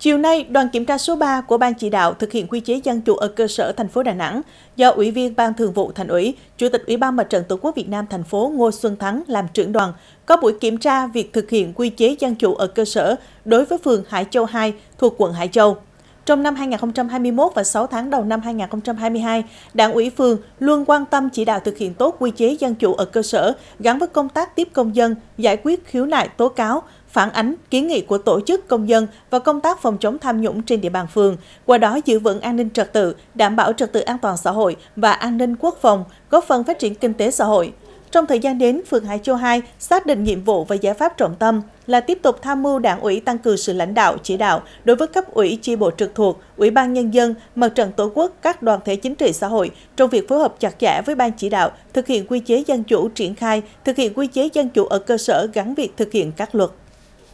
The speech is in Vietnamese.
Chiều nay, đoàn kiểm tra số 3 của Ban chỉ đạo thực hiện quy chế dân chủ ở cơ sở thành phố Đà Nẵng do Ủy viên Ban Thường vụ Thành ủy, Chủ tịch Ủy ban Mặt trận Tổ quốc Việt Nam thành phố Ngô Xuân Thắng làm trưởng đoàn có buổi kiểm tra việc thực hiện quy chế dân chủ ở cơ sở đối với phường Hải Châu 2 thuộc quận Hải Châu. Trong năm 2021 và 6 tháng đầu năm 2022, Đảng ủy phường luôn quan tâm chỉ đạo thực hiện tốt quy chế dân chủ ở cơ sở gắn với công tác tiếp công dân, giải quyết khiếu nại tố cáo, phản ánh kiến nghị của tổ chức công dân và công tác phòng chống tham nhũng trên địa bàn phường, qua đó giữ vững an ninh trật tự, đảm bảo trật tự an toàn xã hội và an ninh quốc phòng, góp phần phát triển kinh tế xã hội. Trong thời gian đến, phường Hải Châu 2 xác định nhiệm vụ và giải pháp trọng tâm là tiếp tục tham mưu đảng ủy tăng cường sự lãnh đạo, chỉ đạo đối với cấp ủy chi bộ trực thuộc, ủy ban nhân dân, mặt trận tổ quốc, các đoàn thể chính trị xã hội trong việc phối hợp chặt chẽ với ban chỉ đạo, thực hiện quy chế dân chủ triển khai, thực hiện quy chế dân chủ ở cơ sở gắn việc thực hiện các luật.